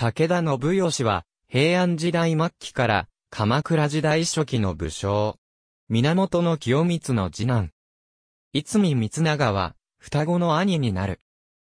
武田信義は、平安時代末期から、鎌倉時代初期の武将。源清光の次男。いつみ光長は、双子の兄になる。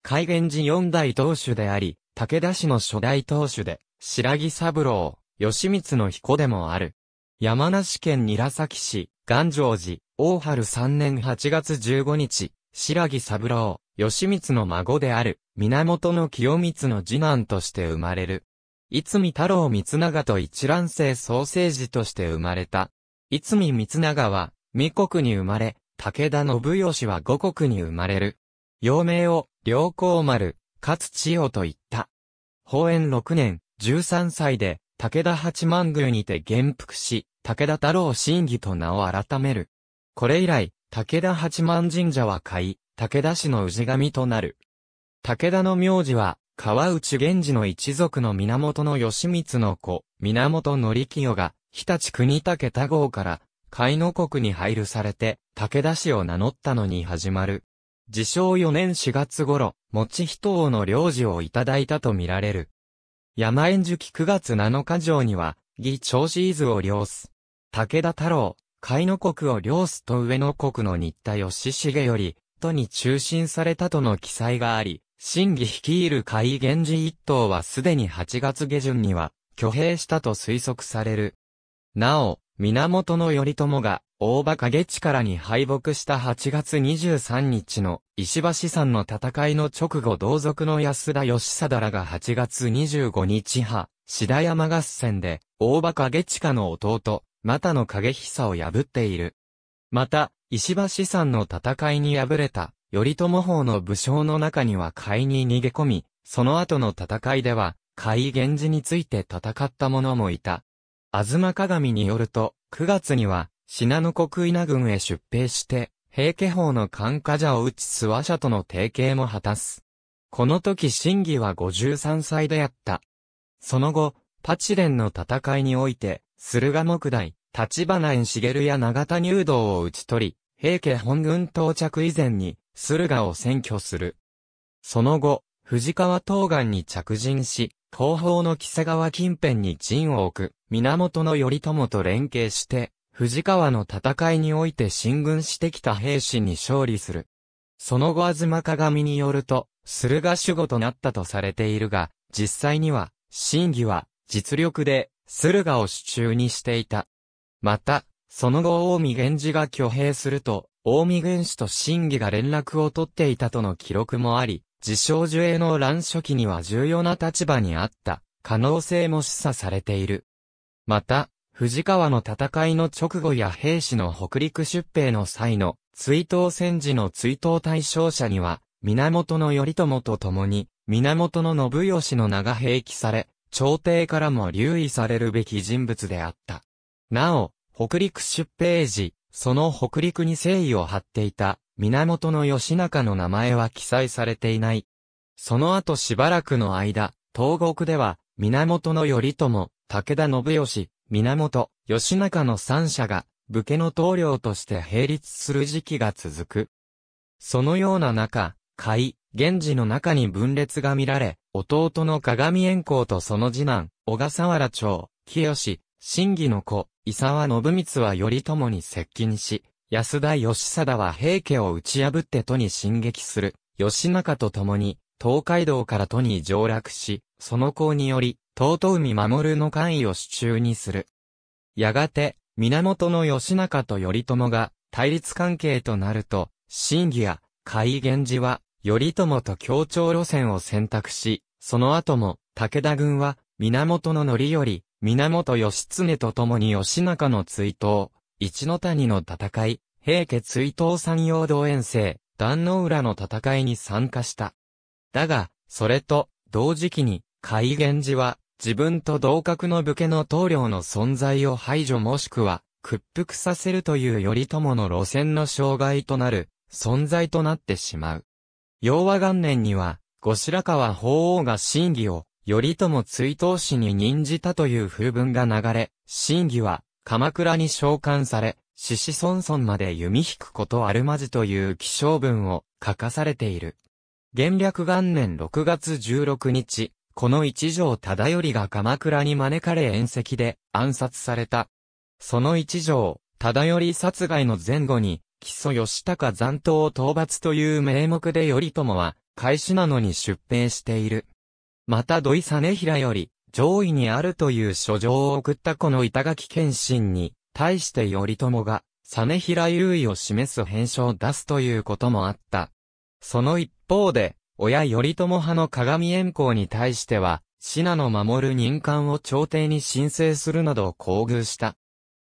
海元寺四代当主であり、武田氏の初代当主で、白木三郎、義光の彦でもある。山梨県韮崎市、岩城寺、大春三年八月十五日、白木三郎、義満の孫である、源清光の次男として生まれる。いつみ太郎光長と一卵性創生児として生まれた。いつみ光長は、未国に生まれ、武田信義は五国に生まれる。幼名を、良光丸、勝千代と言った。宝円六年、十三歳で、武田八幡宮にて元服し、武田太郎真義と名を改める。これ以来、武田八幡神社は買い、武田氏の氏神となる。武田の名字は、川内源氏の一族の源義光の子、源則清が、日立国武田号から、海の国に配慮されて、武田氏を名乗ったのに始まる。自称4年4月頃、持人王の領事をいただいたとみられる。山縁樹9月7日城には、義長子伊豆を領す。武田太郎、海の国を領すと上の国の新田義重より、トに中心されたとの記載があり、審議率いる会海源氏一党はすでに8月下旬には、挙兵したと推測される。なお、源頼朝が、大馬影力に敗北した8月23日の、石橋山の戦いの直後同族の安田義貞らが8月25日派、志田山合戦で、大馬影力の弟、又の影久を破っている。また、石橋さんの戦いに敗れた、頼朝法の武将の中には海に逃げ込み、その後の戦いでは、海源氏について戦った者もいた。東鏡によると、9月には、信濃国稲軍へ出兵して、平家法の関家者を打ち諏訪者との提携も果たす。この時真偽は53歳であった。その後、パチレンの戦いにおいて、駿河木大、立花園茂や長田入道を打ち取り、平家本軍到着以前に、駿河を占拠する。その後、藤川東岸に着陣し、後方の木瀬川近辺に陣を置く、源頼朝と連携して、藤川の戦いにおいて進軍してきた兵士に勝利する。その後東鏡によると、駿河守護となったとされているが、実際には、真偽は、実力で、駿河を手中にしていた。また、その後近江源氏が挙兵すると、近江源氏と真偽が連絡を取っていたとの記録もあり、自称樹栄の乱初期には重要な立場にあった可能性も示唆されている。また、藤川の戦いの直後や兵士の北陸出兵の際の追悼戦時の追悼対象者には、源頼朝と共に、源信義の名が併記され、朝廷からも留意されるべき人物であった。なお、北陸出兵時、その北陸に誠意を張っていた、源義仲の名前は記載されていない。その後しばらくの間、東国では、源頼朝、武田信義、源、義仲の三者が、武家の棟梁として並立する時期が続く。そのような中、甲斐、源氏の中に分裂が見られ、弟の鏡円光とその次男、小笠原町、清、真偽の子、伊沢信光は頼朝に接近し、安田義貞は平家を打ち破って都に進撃する、義仲と共に、東海道から都に上洛し、その功により、尊海守の官位を手中にする。やがて、源義仲と頼朝が対立関係となると、真偽や海源氏は、頼朝と協調路線を選択し、その後も、武田軍は、源範頼、源義経と共に義仲の追悼、一の谷の戦い、平家追悼山陽道遠征、壇の浦の戦いに参加した。だが、それと、同時期に、海源寺は、自分と同格の武家の棟梁の存在を排除もしくは、屈服させるという頼朝の路線の障害となる、存在となってしまう。昭和元年には、後白河法皇が審議を、頼朝追悼使に任じたという風文が流れ、真偽は、鎌倉に召喚され、獅子孫孫まで弓引くことあるまじという気象文を書かされている。元略元年6月16日、この一条忠頼が鎌倉に招かれ宴席で暗殺された。その一条、忠頼殺害の前後に、木曽義高残党討伐という名目で頼朝は、開始なのに出兵している。また土井実平より、上位にあるという書状を送ったこの板垣謙信に、対して頼朝が、実平優位を示す返書を出すということもあった。その一方で、親頼朝派の鏡円光に対しては、信濃守る任官を朝廷に申請するなど厚遇した。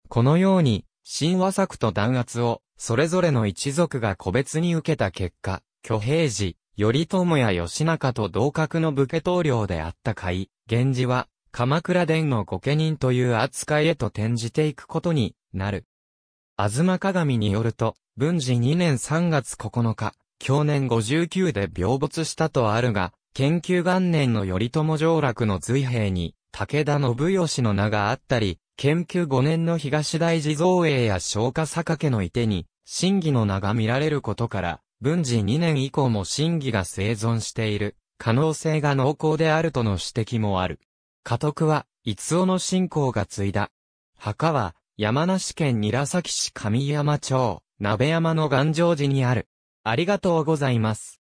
このように、神話作と弾圧を、それぞれの一族が個別に受けた結果、挙兵時、頼朝や義仲と同格の武家棟領であった甲斐、源氏は、鎌倉殿の御家人という扱いへと転じていくことになる。東鏡によると、文治2年3月9日、去年59で病没したとあるが、研究元年の頼朝上洛の随兵に、武田信義の名があったり、研究5年の東大寺造営や昇華坂家のいてに、真偽の名が見られることから、文治2年以降も真偽が生存している、可能性が濃厚であるとの指摘もある。家督は、逸おの信仰が継いだ。墓は、山梨県韮崎市上山町、鍋山の岩城寺にある。ありがとうございます。